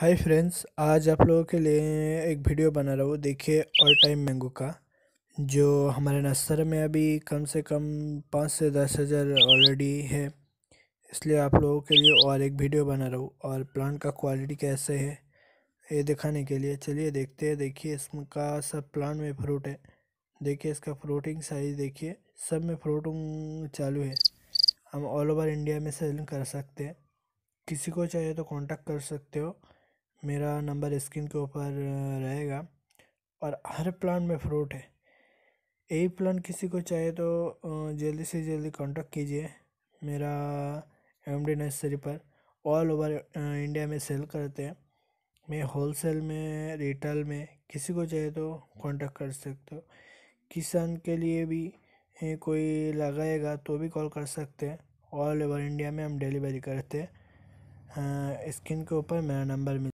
hi friends आज आप लोगों के लिए एक वीडियो बना रहा हूँ देखिए ऑल टाइम मैंगो का जो हमारे नस्तर में अभी कम से कम पाँच से दस हज़ार ऑलरेडी है इसलिए आप लोगों के लिए और एक वीडियो बना रहा हूँ और प्लांट का क्वालिटी कैसे है ये दिखाने के लिए चलिए देखते हैं देखिए इसका सब प्लांट में फ्रूट है देखिए इसका फ्रूटिंग साइज़ देखिए सब में फ्रूटिंग चालू है हम ऑल ओवर इंडिया में सेलिंग कर सकते हैं किसी को चाहिए तो कांटेक्ट कर सकते हो मेरा नंबर स्क्रीन के ऊपर रहेगा और हर प्लान में फ्रूट है यही प्लान किसी को चाहिए तो जल्दी से जल्दी कांटेक्ट कीजिए मेरा एम डी नर्सरी पर ऑल ओवर इंडिया में सेल करते हैं मैं होलसेल में रिटेल में किसी को चाहिए तो कांटेक्ट कर सकते हो किसान के लिए भी कोई लगाएगा तो भी कॉल कर सकते हैं ऑल ओवर इंडिया में हम डिलीवरी करते हैं स्क्रीन के ऊपर मेरा नंबर मिल